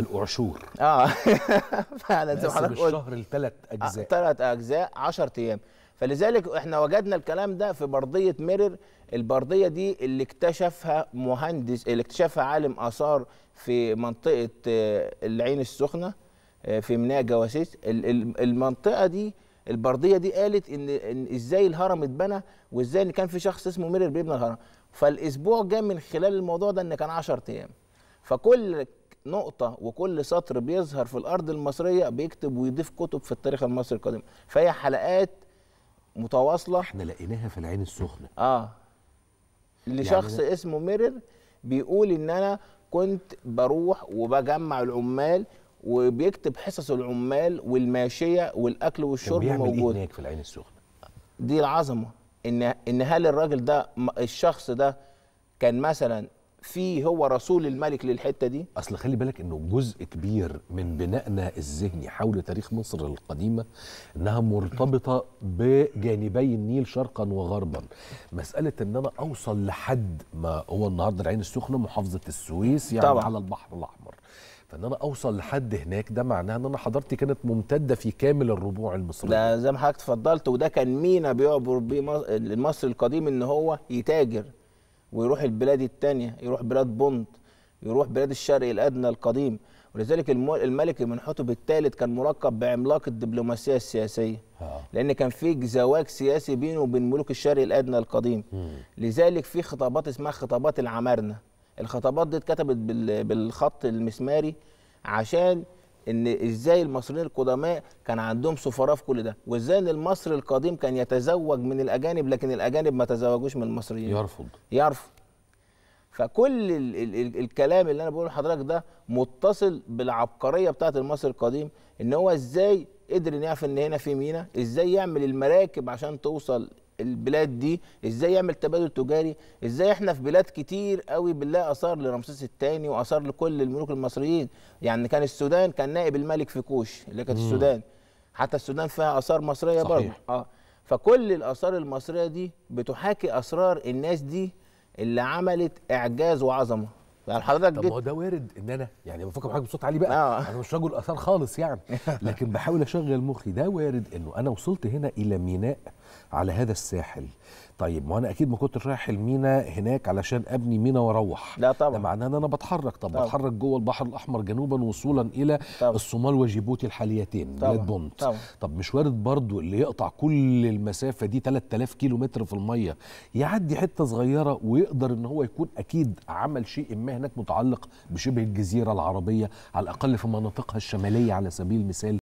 الأعشور اه فعلا زي ما حضرتك قلت الشهر لثلاث اجزاء آه، ثلاث اجزاء 10 ايام فلذلك احنا وجدنا الكلام ده في برديه ميرر البرديه دي اللي اكتشفها مهندس اللي اكتشفها عالم اثار في منطقه آه، العين السخنه آه، في ميناء جواسيس المنطقه دي البرديه دي قالت ان, إن ازاي الهرم اتبنى وازاي ان كان في شخص اسمه ميرر بيبنى الهرم فالاسبوع جاء من خلال الموضوع ده ان كان 10 ايام فكل نقطه وكل سطر بيظهر في الارض المصريه بيكتب ويضيف كتب في التاريخ المصري القديم فهي حلقات متواصله احنا لقيناها في العين السخنه اه لشخص يعني... اسمه ميرر بيقول ان انا كنت بروح وبجمع العمال وبيكتب حصص العمال والماشيه والاكل والشرب إيه موجود إيه هناك في العين السخنه دي العظمه ان ان هل الراجل ده الشخص ده كان مثلا فيه هو رسول الملك للحته دي اصل خلي بالك انه جزء كبير من بنائنا الذهني حول تاريخ مصر القديمه انها مرتبطه بجانبي النيل شرقا وغربا مساله ان انا اوصل لحد ما هو النهارده العين السخنه محافظه السويس يعني طبعا. على البحر الاحمر فان انا اوصل لحد هناك ده معناه ان انا حضارتي كانت ممتده في كامل الربوع المصري ده زي ما حضرتك اتفضلت وده كان مينا بيعبر بمصر المصري القديم ان هو يتاجر ويروح البلاد التانية يروح بلاد بونت يروح بلاد الشرق الادنى القديم ولذلك الملك من الثالث كان مركب بعملاق الدبلوماسيه السياسيه آه. لان كان في زواج سياسي بينه وبين ملوك الشرق الادنى القديم لذلك في خطابات اسمها خطابات العمارنه الخطابات دي اتكتبت بالخط المسماري عشان ان ازاي المصريين القدماء كان عندهم سفراء في كل ده وازاي ان المصري القديم كان يتزوج من الاجانب لكن الاجانب ما تزوجوش من المصريين يرفض يرفض فكل ال ال ال الكلام اللي انا بقوله لحضرتك ده متصل بالعبقريه بتاعه المصري القديم ان هو ازاي قدر يعرف ان هنا في مينا ازاي يعمل المراكب عشان توصل البلاد دي ازاي يعمل تبادل تجاري ازاي احنا في بلاد كتير قوي بالله اثار لرمسيس الثاني واثار لكل الملوك المصريين يعني كان السودان كان نائب الملك في كوش اللي كانت السودان حتى السودان فيها اثار مصريه برضه اه فكل الاثار المصريه دي بتحاكي اسرار الناس دي اللي عملت اعجاز وعظمه يعني حضرتك طب ما هو ده وارد ان انا يعني بفكر بحاجه بصوت عالي بقى آه. انا مش رجل اثار خالص يعني لكن بحاول اشغل مخي ده وارد انه انا وصلت هنا الى ميناء على هذا الساحل طيب وانا اكيد ما كنتش رايح المينا هناك علشان ابني مينا واروح لا طبعا ده معناه ان انا بتحرك طب بتحرك جوه البحر الاحمر جنوبا وصولا الى طبعا. الصومال وجيبوتي الحاليتين بلاد بونت طبعا. طب مش وارد برضو اللي يقطع كل المسافه دي 3000 كيلو متر في الميه يعدي حته صغيره ويقدر ان هو يكون اكيد عمل شيء ما هناك متعلق بشبه الجزيرة العربية على الأقل في مناطقها الشمالية على سبيل المثال